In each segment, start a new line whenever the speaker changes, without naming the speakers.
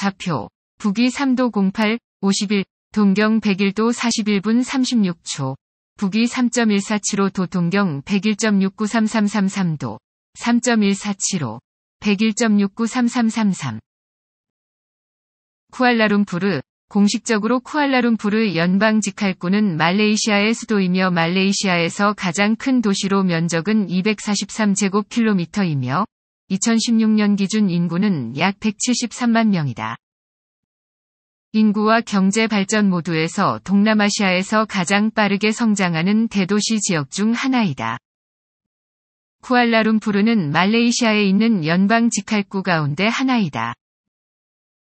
좌표, 북위 3도 08, 51, 동경 101도 41분 36초, 북위 3.1475도 동경 101.693333도, 3.1475, 101.693333. 쿠알라룸푸르, 공식적으로 쿠알라룸푸르 연방 직할구는 말레이시아의 수도이며 말레이시아에서 가장 큰 도시로 면적은 243제곱킬로미터이며 2016년 기준 인구는 약 173만 명이다. 인구와 경제 발전 모두에서 동남아시아에서 가장 빠르게 성장하는 대도시 지역 중 하나이다. 쿠알라룸푸르는 말레이시아에 있는 연방 직할구 가운데 하나이다.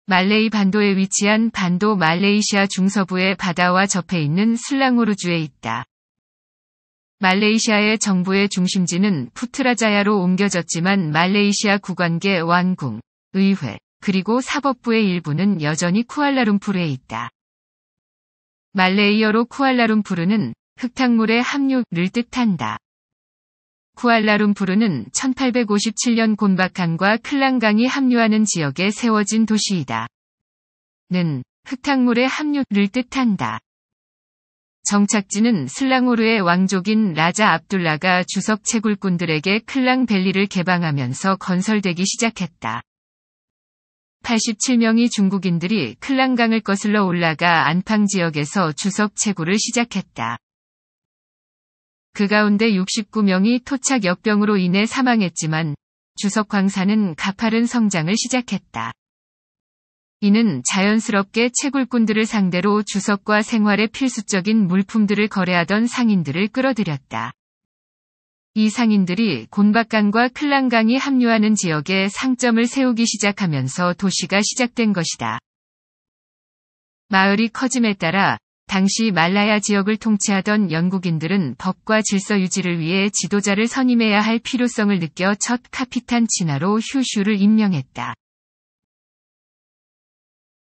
말레이 반도에 위치한 반도 말레이시아 중서부의 바다와 접해 있는 슬랑우르주에 있다. 말레이시아의 정부의 중심지는 푸트라자야로 옮겨졌지만 말레이시아 국왕계 왕궁, 의회, 그리고 사법부의 일부는 여전히 쿠알라룸푸르에 있다. 말레이어로 쿠알라룸푸르는 흙탕물의 합류를 뜻한다. 쿠알라룸푸르는 1857년 곤박강과 클랑강이 합류하는 지역에 세워진 도시이다. 는 흙탕물의 합류를 뜻한다. 정착지는 슬랑오르의 왕족인 라자 압둘라가 주석 채굴꾼들에게 클랑밸리를 개방하면서 건설되기 시작했다. 87명의 중국인들이 클랑강을 거슬러 올라가 안팡 지역에서 주석 채굴을 시작했다. 그 가운데 69명이 토착 역병으로 인해 사망했지만 주석 광산은 가파른 성장을 시작했다. 이는 자연스럽게 채굴꾼들을 상대로 주석과 생활에 필수적인 물품들을 거래하던 상인들을 끌어들였다. 이 상인들이 곤박강과 클랑강이 합류하는 지역에 상점을 세우기 시작하면서 도시가 시작된 것이다. 마을이 커짐에 따라 당시 말라야 지역을 통치하던 영국인들은 법과 질서 유지를 위해 지도자를 선임해야 할 필요성을 느껴 첫 카피탄 진화로 휴슈를 임명했다.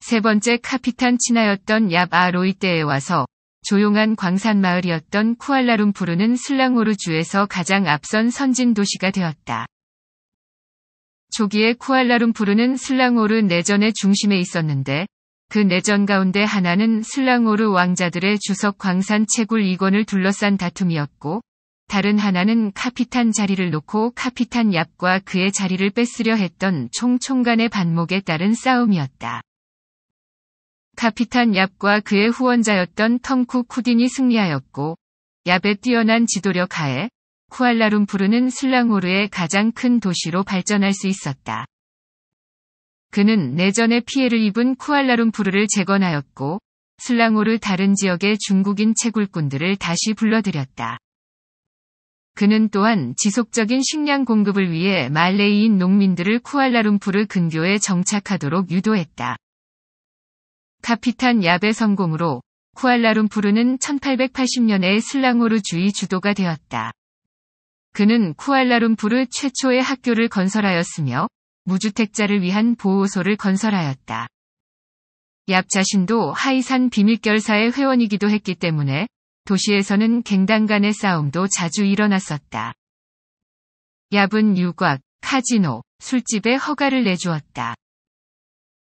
세 번째 카피탄 친하였던 얍 아로이 때에 와서 조용한 광산마을이었던 쿠알라룸푸르는 슬랑호르주에서 가장 앞선 선진 도시가 되었다. 초기에 쿠알라룸푸르는 슬랑호르 내전의 중심에 있었는데 그 내전 가운데 하나는 슬랑호르 왕자들의 주석 광산 채굴 이권을 둘러싼 다툼이었고 다른 하나는 카피탄 자리를 놓고 카피탄 얍과 그의 자리를 뺏으려 했던 총총간의 반목에 따른 싸움이었다. 카피탄 얍과 그의 후원자였던 텅쿠 쿠딘이 승리하였고 얍의 뛰어난 지도력 하에 쿠알라룸푸르는 슬랑호르의 가장 큰 도시로 발전할 수 있었다. 그는 내전에 피해를 입은 쿠알라룸푸르를 재건하였고 슬랑호르 다른 지역의 중국인 채굴꾼들을 다시 불러들였다. 그는 또한 지속적인 식량 공급을 위해 말레이인 농민들을 쿠알라룸푸르 근교에 정착하도록 유도했다. 카피탄 야베 성공으로 쿠알라룸푸르는 1880년에 슬랑오르주의 주도가 되었다. 그는 쿠알라룸푸르 최초의 학교를 건설하였으며 무주택자를 위한 보호소를 건설하였다. 얍 자신도 하이산 비밀결사의 회원이기도 했기 때문에 도시에서는 갱단 간의 싸움도 자주 일어났었다. 얍은 유곽, 카지노, 술집에 허가를 내주었다.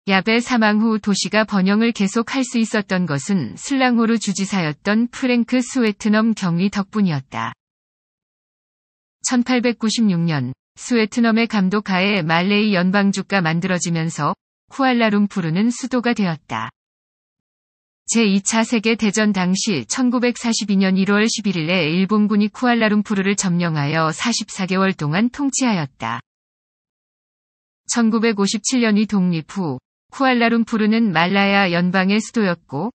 야베 사망 후 도시가 번영을 계속할 수 있었던 것은 슬랑호르 주지사였던 프랭크 스웨트넘 경위 덕분이었다. 1896년 스웨트넘의 감독 하에 말레이 연방주가 만들어지면서 쿠알라룸푸르는 수도가 되었다. 제2차 세계대전 당시 1942년 1월 11일에 일본군이 쿠알라룸푸르를 점령하여 44개월 동안 통치하였다. 1957년 이 독립 후 쿠알라룸푸르는 말라야 연방의 수도였고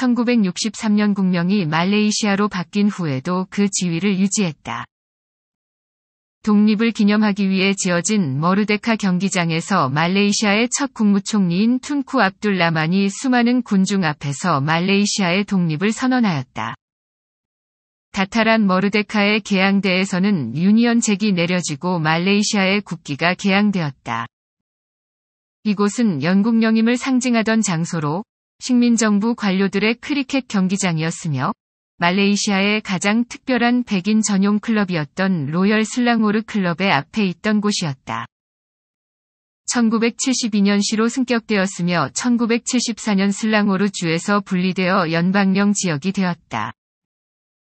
1963년 국명이 말레이시아로 바뀐 후에도 그 지위를 유지했다. 독립을 기념하기 위해 지어진 머르데카 경기장에서 말레이시아의 첫 국무총리인 툰쿠 압둘라만이 수많은 군중 앞에서 말레이시아의 독립을 선언하였다. 다탈한 머르데카의 개항대에서는 유니언 잭이 내려지고 말레이시아의 국기가 개항되었다. 이곳은 영국 령임을 상징하던 장소로 식민정부 관료들의 크리켓 경기장이었으며 말레이시아의 가장 특별한 백인 전용 클럽이었던 로열 슬랑오르 클럽의 앞에 있던 곳이었다. 1972년 시로 승격되었으며 1974년 슬랑오르 주에서 분리되어 연방령 지역이 되었다.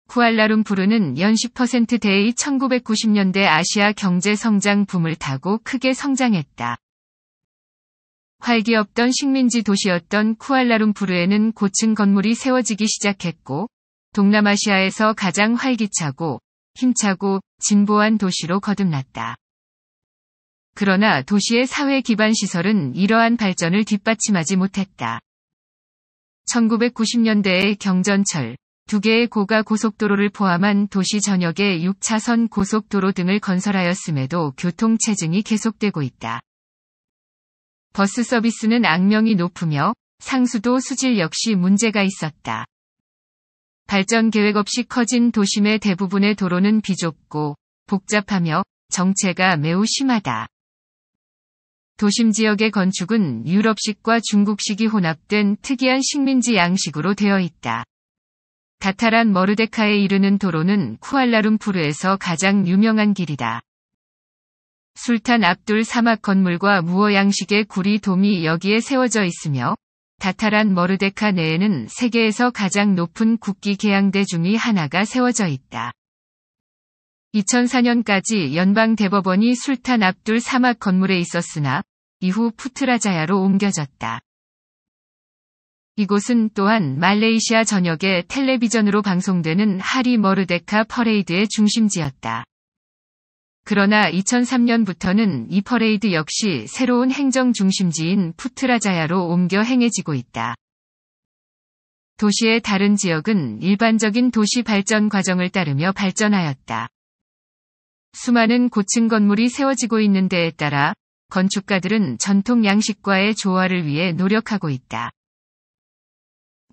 쿠알라룸푸르는 연10% 대의 1990년대 아시아 경제 성장 붐을 타고 크게 성장했다. 활기 없던 식민지 도시였던 쿠알라룸푸르에는 고층 건물이 세워지기 시작했고 동남아시아에서 가장 활기차고 힘차고 진보한 도시로 거듭났다. 그러나 도시의 사회 기반 시설은 이러한 발전을 뒷받침하지 못했다. 1990년대의 경전철, 두 개의 고가 고속도로를 포함한 도시 전역의 6차선 고속도로 등을 건설하였음에도 교통 체증이 계속되고 있다. 버스 서비스는 악명이 높으며 상수도 수질 역시 문제가 있었다. 발전 계획 없이 커진 도심의 대부분의 도로는 비좁고 복잡하며 정체가 매우 심하다. 도심 지역의 건축은 유럽식과 중국식이 혼합된 특이한 식민지 양식으로 되어 있다. 다타란 머르데카에 이르는 도로는 쿠알라룸푸르에서 가장 유명한 길이다. 술탄 압둘 사막 건물과 무어 양식의 구리 돔이 여기에 세워져 있으며 다타란 머르데카 내에는 세계에서 가장 높은 국기 계양대 중의 하나가 세워져 있다. 2004년까지 연방 대법원이 술탄 압둘 사막 건물에 있었으나 이후 푸트라자야로 옮겨졌다. 이곳은 또한 말레이시아 전역의 텔레비전으로 방송되는 하리 머르데카 퍼레이드의 중심지였다. 그러나 2003년부터는 이 퍼레이드 역시 새로운 행정 중심지인 푸트라자야로 옮겨 행해지고 있다. 도시의 다른 지역은 일반적인 도시 발전 과정을 따르며 발전하였다. 수많은 고층 건물이 세워지고 있는 데에 따라 건축가들은 전통 양식과의 조화를 위해 노력하고 있다.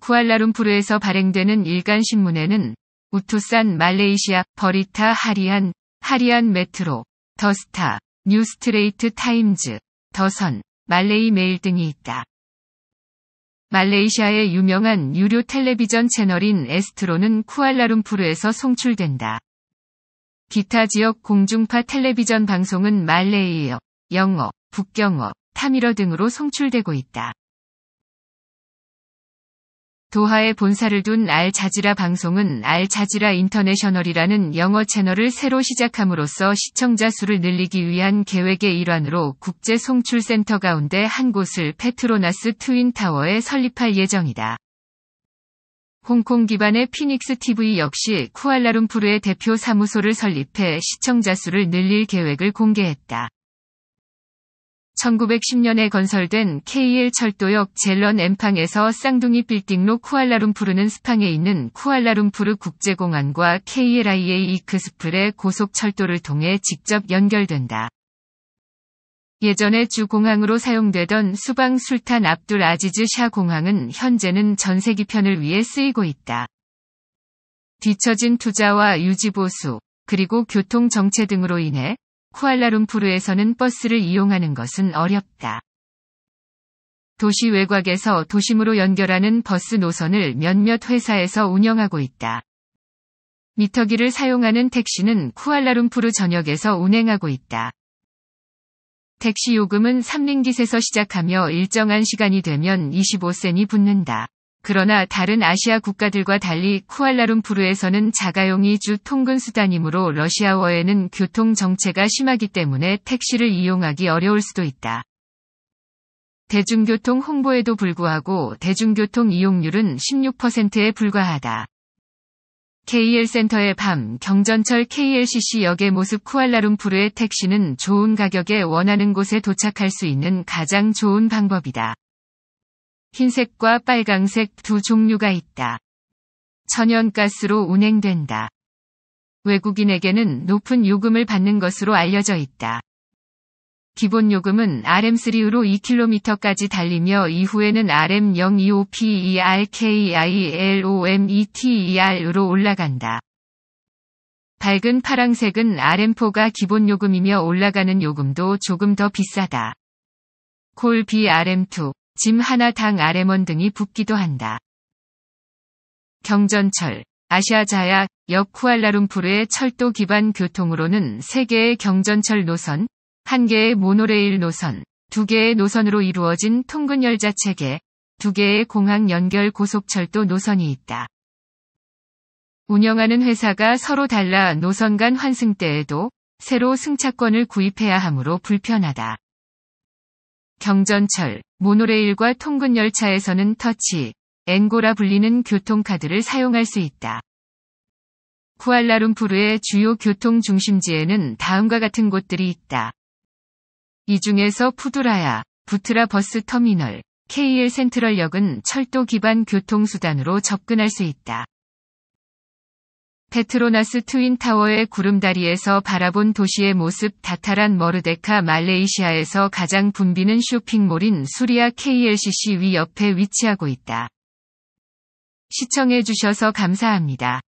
쿠알라룸푸르에서 발행되는 일간 신문에는 우투산 말레이시아 버리타 하리안 하리안 메트로, 더스타, 뉴스트레이트 타임즈, 더선, 말레이 메일 등이 있다. 말레이시아의 유명한 유료 텔레비전 채널인 에스트로는 쿠알라룸푸르에서 송출된다. 기타 지역 공중파 텔레비전 방송은 말레이어, 영어, 북경어, 타미러 등으로 송출되고 있다. 도하에 본사를 둔 알자지라 방송은 알자지라 인터내셔널이라는 영어 채널을 새로 시작함으로써 시청자 수를 늘리기 위한 계획의 일환으로 국제 송출센터 가운데 한 곳을 페트로나스 트윈타워에 설립할 예정이다. 홍콩 기반의 피닉스 TV 역시 쿠알라룸푸르의 대표 사무소를 설립해 시청자 수를 늘릴 계획을 공개했다. 1910년에 건설된 KL 철도역 젤런 엠팡에서 쌍둥이 빌딩로 쿠알라룸푸르는 스팡에 있는 쿠알라룸푸르 국제공항과 KLIA 이크스플의 고속철도를 통해 직접 연결된다. 예전에 주공항으로 사용되던 수방 술탄 압둘 아지즈 샤 공항은 현재는 전세기편을 위해 쓰이고 있다. 뒤처진 투자와 유지보수, 그리고 교통 정체 등으로 인해 쿠알라룸푸르에서는 버스를 이용하는 것은 어렵다. 도시 외곽에서 도심으로 연결하는 버스 노선을 몇몇 회사에서 운영하고 있다. 미터기를 사용하는 택시는 쿠알라룸푸르 전역에서 운행하고 있다. 택시 요금은 3링깃에서 시작하며 일정한 시간이 되면 25센이 붙는다. 그러나 다른 아시아 국가들과 달리 쿠알라룸푸르에서는 자가용이 주 통근 수단이므로 러시아워에는 교통 정체가 심하기 때문에 택시를 이용하기 어려울 수도 있다. 대중교통 홍보에도 불구하고 대중교통 이용률은 16%에 불과하다. KL센터의 밤 경전철 KLCC역의 모습 쿠알라룸푸르의 택시는 좋은 가격에 원하는 곳에 도착할 수 있는 가장 좋은 방법이다. 흰색과 빨강색 두 종류가 있다. 천연가스로 운행된다. 외국인에게는 높은 요금을 받는 것으로 알려져 있다. 기본 요금은 RM3로 으 2km까지 달리며 이후에는 RM025PERKILOMETER으로 올라간다. 밝은 파랑색은 RM4가 기본 요금이며 올라가는 요금도 조금 더 비싸다. 콜비 r m 2짐 하나 당 아레몬 등이 붙기도 한다. 경전철 아시아자야 역 쿠알라룸푸르의 철도 기반 교통으로는 3개의 경전철 노선, 1개의 모노레일 노선, 2개의 노선으로 이루어진 통근열자 체계, 2개의 공항 연결 고속철도 노선이 있다. 운영하는 회사가 서로 달라 노선 간 환승 때에도 새로 승차권을 구입해야 하므로 불편하다. 경전철, 모노레일과 통근열차에서는 터치, 앵고라 불리는 교통카드를 사용할 수 있다. 쿠알라룸푸르의 주요 교통 중심지에는 다음과 같은 곳들이 있다. 이 중에서 푸드라야 부트라 버스 터미널, KL 센트럴역은 철도 기반 교통수단으로 접근할 수 있다. 페트로나스 트윈타워의 구름다리에서 바라본 도시의 모습 다타란 머르데카 말레이시아에서 가장 붐비는 쇼핑몰인 수리아 KLCC 위 옆에 위치하고 있다. 시청해주셔서 감사합니다.